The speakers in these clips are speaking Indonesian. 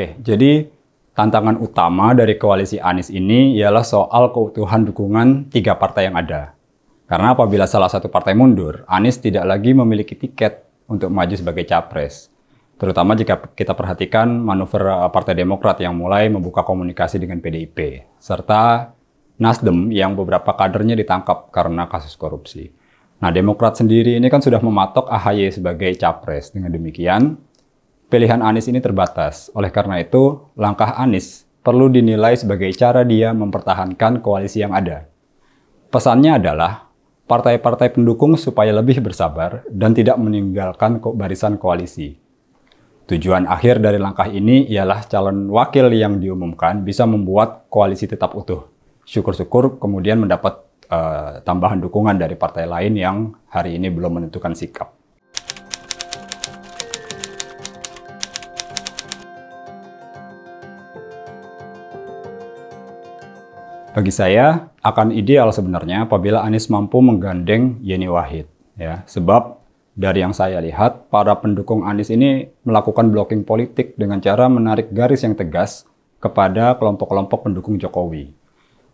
Oke, jadi tantangan utama dari koalisi Anies ini ialah soal keutuhan dukungan tiga partai yang ada. Karena apabila salah satu partai mundur, Anies tidak lagi memiliki tiket untuk maju sebagai capres. Terutama jika kita perhatikan manuver eh, Partai Demokrat yang mulai membuka komunikasi dengan PDIP, serta Nasdem yang beberapa kadernya ditangkap karena kasus korupsi. Nah, Demokrat sendiri ini kan sudah mematok AHY sebagai capres. Dengan demikian, pilihan Anies ini terbatas. Oleh karena itu, langkah Anies perlu dinilai sebagai cara dia mempertahankan koalisi yang ada. Pesannya adalah partai-partai pendukung supaya lebih bersabar dan tidak meninggalkan barisan koalisi. Tujuan akhir dari langkah ini ialah calon wakil yang diumumkan bisa membuat koalisi tetap utuh. Syukur-syukur kemudian mendapat uh, tambahan dukungan dari partai lain yang hari ini belum menentukan sikap. Bagi saya, akan ideal sebenarnya apabila Anies mampu menggandeng Yeni Wahid. Ya, sebab dari yang saya lihat, para pendukung Anies ini melakukan blocking politik dengan cara menarik garis yang tegas kepada kelompok-kelompok pendukung Jokowi.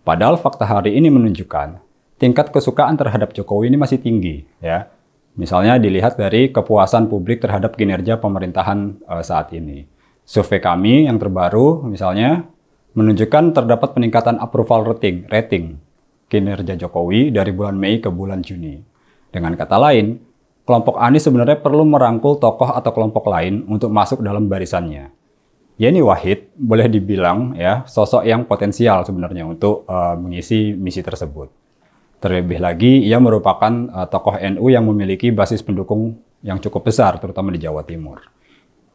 Padahal fakta hari ini menunjukkan tingkat kesukaan terhadap Jokowi ini masih tinggi. Ya, misalnya dilihat dari kepuasan publik terhadap kinerja pemerintahan eh, saat ini. Survei kami yang terbaru, misalnya menunjukkan terdapat peningkatan approval rating, rating kinerja Jokowi dari bulan Mei ke bulan Juni. Dengan kata lain, kelompok Anies sebenarnya perlu merangkul tokoh atau kelompok lain untuk masuk dalam barisannya. Yeni Wahid boleh dibilang ya sosok yang potensial sebenarnya untuk uh, mengisi misi tersebut. Terlebih lagi, ia merupakan uh, tokoh NU yang memiliki basis pendukung yang cukup besar, terutama di Jawa Timur.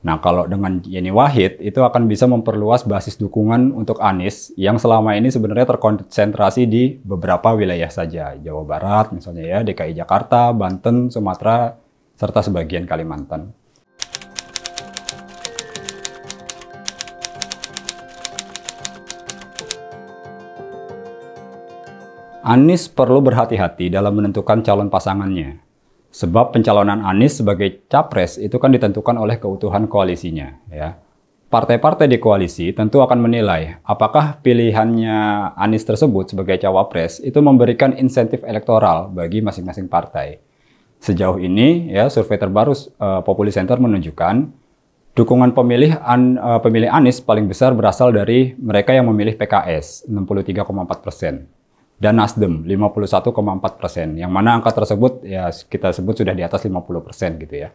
Nah, kalau dengan Yeni Wahid itu akan bisa memperluas basis dukungan untuk Anies yang selama ini sebenarnya terkonsentrasi di beberapa wilayah saja. Jawa Barat misalnya ya, DKI Jakarta, Banten, Sumatera, serta sebagian Kalimantan. Anies perlu berhati-hati dalam menentukan calon pasangannya Sebab pencalonan Anies sebagai capres itu kan ditentukan oleh keutuhan koalisinya, ya. Partai-partai di koalisi tentu akan menilai apakah pilihannya Anies tersebut sebagai cawapres itu memberikan insentif elektoral bagi masing-masing partai. Sejauh ini, ya, survei terbaru uh, Populi Center menunjukkan dukungan pemilih an, uh, pemilih Anies paling besar berasal dari mereka yang memilih PKS 63,4 persen dan Nasdem 51,4 persen, yang mana angka tersebut ya kita sebut sudah di atas 50 persen gitu ya.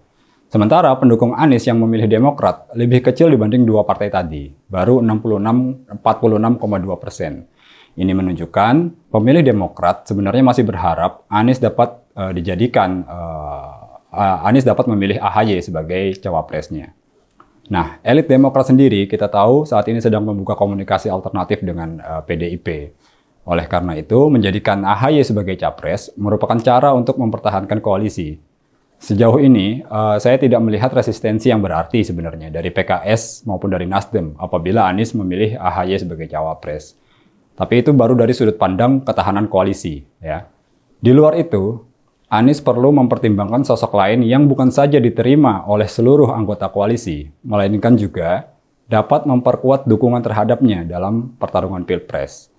Sementara pendukung Anies yang memilih Demokrat lebih kecil dibanding dua partai tadi, baru 46,2 persen. Ini menunjukkan pemilih Demokrat sebenarnya masih berharap Anies dapat uh, dijadikan uh, Anies dapat memilih AHY sebagai cawapresnya. Nah, elit Demokrat sendiri kita tahu saat ini sedang membuka komunikasi alternatif dengan uh, PDIP. Oleh karena itu, menjadikan AHY sebagai capres merupakan cara untuk mempertahankan koalisi. Sejauh ini, uh, saya tidak melihat resistensi yang berarti sebenarnya dari PKS maupun dari Nasdem apabila Anies memilih AHY sebagai cawapres. Tapi itu baru dari sudut pandang ketahanan koalisi. Ya. Di luar itu, Anies perlu mempertimbangkan sosok lain yang bukan saja diterima oleh seluruh anggota koalisi, melainkan juga dapat memperkuat dukungan terhadapnya dalam pertarungan pilpres.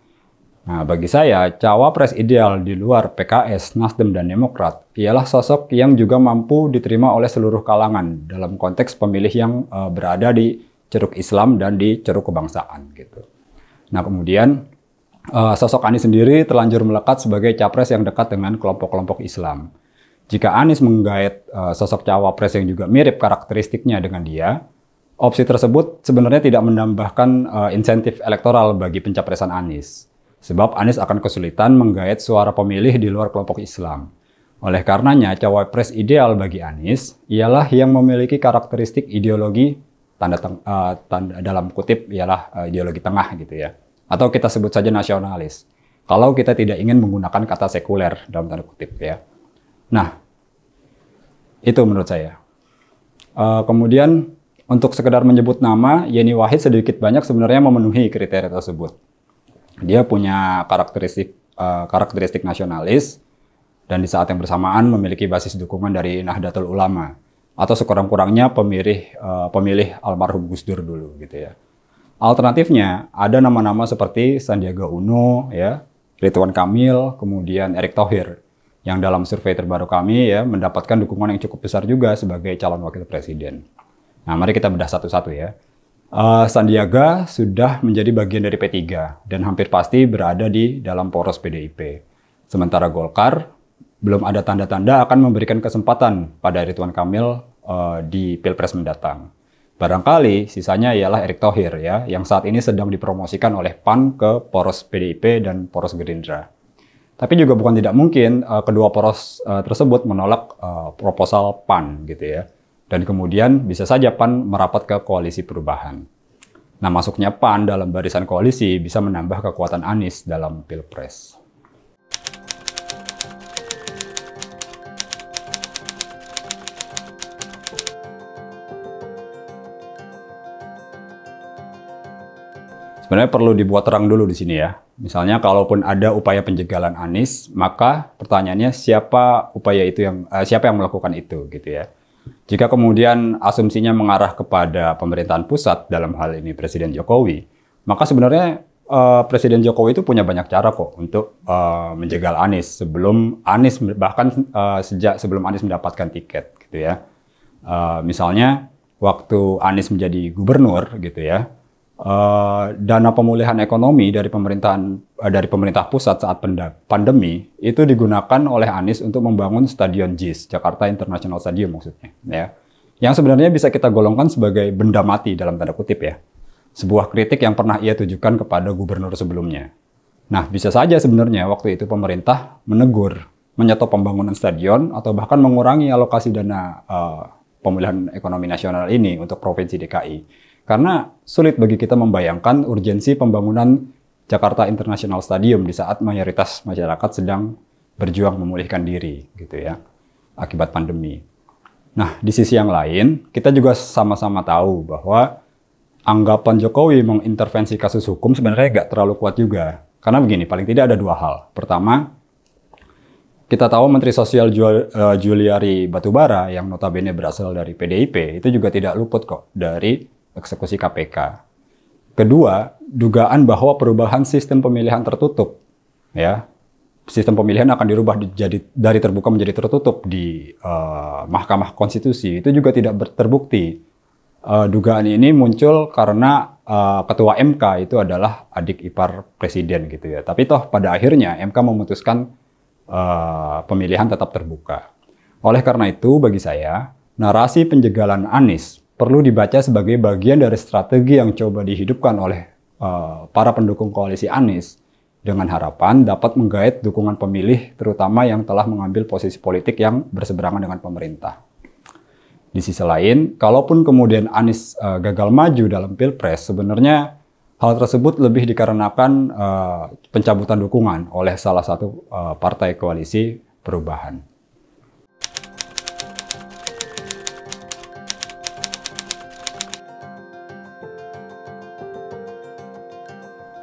Nah, bagi saya, cawapres ideal di luar PKS, Nasdem, dan Demokrat ialah sosok yang juga mampu diterima oleh seluruh kalangan dalam konteks pemilih yang uh, berada di ceruk Islam dan di ceruk kebangsaan. Gitu. Nah, kemudian uh, sosok Anies sendiri terlanjur melekat sebagai capres yang dekat dengan kelompok-kelompok Islam. Jika Anies menggait uh, sosok cawapres yang juga mirip karakteristiknya dengan dia, opsi tersebut sebenarnya tidak menambahkan uh, insentif elektoral bagi pencapresan Anies. Sebab Anies akan kesulitan menggait suara pemilih di luar kelompok Islam. Oleh karenanya, cawapres ideal bagi Anies ialah yang memiliki karakteristik ideologi tanda, teng, uh, tanda dalam kutip ialah uh, ideologi tengah gitu ya. Atau kita sebut saja nasionalis. Kalau kita tidak ingin menggunakan kata sekuler dalam tanda kutip ya. Nah, itu menurut saya. Uh, kemudian untuk sekedar menyebut nama, Yeni Wahid sedikit banyak sebenarnya memenuhi kriteria tersebut dia punya karakteristik uh, karakteristik nasionalis dan di saat yang bersamaan memiliki basis dukungan dari Nahdlatul Ulama atau sekurang-kurangnya pemilih uh, pemilih almarhum Gus Dur dulu gitu ya. Alternatifnya ada nama-nama seperti Sandiaga Uno ya, Ridwan Kamil, kemudian Erick Thohir yang dalam survei terbaru kami ya mendapatkan dukungan yang cukup besar juga sebagai calon wakil presiden. Nah, mari kita bedah satu-satu ya. Uh, Sandiaga sudah menjadi bagian dari P3 dan hampir pasti berada di dalam poros PDIP. Sementara Golkar belum ada tanda-tanda akan memberikan kesempatan pada Ridwan Kamil uh, di Pilpres mendatang. Barangkali sisanya ialah Erick Thohir ya, yang saat ini sedang dipromosikan oleh PAN ke poros PDIP dan poros Gerindra. Tapi juga bukan tidak mungkin uh, kedua poros uh, tersebut menolak uh, proposal PAN gitu ya. Dan kemudian bisa saja PAN merapat ke koalisi perubahan. Nah, masuknya PAN dalam barisan koalisi bisa menambah kekuatan Anies dalam Pilpres. Sebenarnya perlu dibuat terang dulu di sini ya. Misalnya kalaupun ada upaya penjagalan Anies, maka pertanyaannya siapa upaya itu yang uh, siapa yang melakukan itu gitu ya. Jika kemudian asumsinya mengarah kepada pemerintahan pusat dalam hal ini Presiden Jokowi, maka sebenarnya uh, Presiden Jokowi itu punya banyak cara kok untuk uh, menjegal Anies sebelum Anies bahkan uh, sejak sebelum Anies mendapatkan tiket gitu ya. Uh, misalnya waktu Anies menjadi gubernur gitu ya, Uh, dana pemulihan ekonomi dari pemerintahan uh, dari pemerintah pusat saat pandemi itu digunakan oleh Anies untuk membangun Stadion JIS Jakarta International Stadium maksudnya ya yang sebenarnya bisa kita golongkan sebagai benda mati dalam tanda kutip ya sebuah kritik yang pernah ia tujukan kepada gubernur sebelumnya nah bisa saja sebenarnya waktu itu pemerintah menegur menyetop pembangunan stadion atau bahkan mengurangi alokasi dana uh, pemulihan ekonomi nasional ini untuk provinsi DKI karena sulit bagi kita membayangkan urgensi pembangunan Jakarta International Stadium di saat mayoritas masyarakat sedang berjuang memulihkan diri gitu ya akibat pandemi. Nah, di sisi yang lain, kita juga sama-sama tahu bahwa anggapan Jokowi mengintervensi kasus hukum sebenarnya nggak terlalu kuat juga. Karena begini, paling tidak ada dua hal. Pertama, kita tahu Menteri Sosial eh, Juliari Batubara yang notabene berasal dari PDIP itu juga tidak luput kok dari eksekusi KPK. Kedua, dugaan bahwa perubahan sistem pemilihan tertutup, ya sistem pemilihan akan dirubah jadi dari terbuka menjadi tertutup di uh, Mahkamah Konstitusi itu juga tidak terbukti. Uh, dugaan ini muncul karena uh, ketua MK itu adalah adik ipar presiden gitu ya. Tapi toh pada akhirnya MK memutuskan uh, pemilihan tetap terbuka. Oleh karena itu bagi saya narasi penjegalan Anies perlu dibaca sebagai bagian dari strategi yang coba dihidupkan oleh eh, para pendukung koalisi Anies dengan harapan dapat menggait dukungan pemilih terutama yang telah mengambil posisi politik yang berseberangan dengan pemerintah. Di sisi lain, kalaupun kemudian Anies eh, gagal maju dalam Pilpres, sebenarnya hal tersebut lebih dikarenakan eh, pencabutan dukungan oleh salah satu partai koalisi perubahan.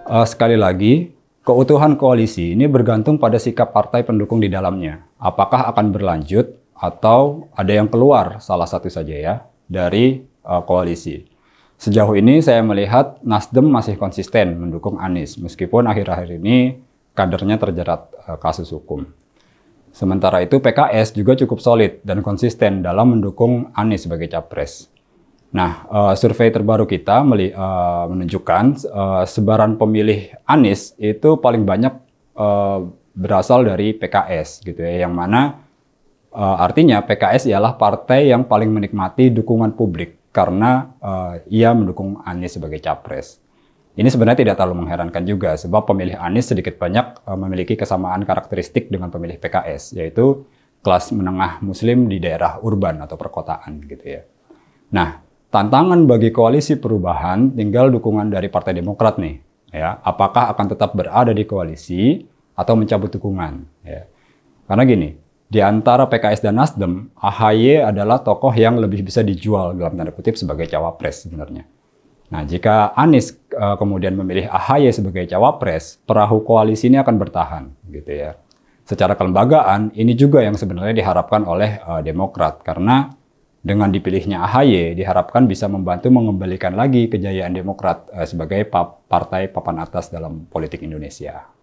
uh, sekali lagi keutuhan koalisi ini bergantung pada sikap partai pendukung di dalamnya. Apakah akan berlanjut atau ada yang keluar salah satu saja ya dari uh, koalisi. Sejauh ini saya melihat Nasdem masih konsisten mendukung Anies meskipun akhir-akhir ini kadernya terjerat uh, kasus hukum. Sementara itu PKS juga cukup solid dan konsisten dalam mendukung Anies sebagai capres. Nah, uh, survei terbaru kita uh, menunjukkan uh, sebaran pemilih Anies itu paling banyak uh, berasal dari PKS gitu ya, yang mana uh, artinya PKS ialah partai yang paling menikmati dukungan publik karena uh, ia mendukung Anies sebagai capres. Ini sebenarnya tidak terlalu mengherankan juga sebab pemilih Anies sedikit banyak uh, memiliki kesamaan karakteristik dengan pemilih PKS yaitu kelas menengah muslim di daerah urban atau perkotaan gitu ya. Nah, Tantangan bagi koalisi perubahan tinggal dukungan dari Partai Demokrat nih. Ya, apakah akan tetap berada di koalisi atau mencabut dukungan? Ya. Karena gini, di antara PKS dan Nasdem, AHY adalah tokoh yang lebih bisa dijual dalam tanda kutip sebagai cawapres sebenarnya. Nah, jika Anies uh, kemudian memilih AHY sebagai cawapres, perahu koalisi ini akan bertahan, gitu ya. Secara kelembagaan, ini juga yang sebenarnya diharapkan oleh uh, Demokrat karena dengan dipilihnya AHY diharapkan bisa membantu mengembalikan lagi kejayaan Demokrat eh, sebagai partai papan atas dalam politik Indonesia.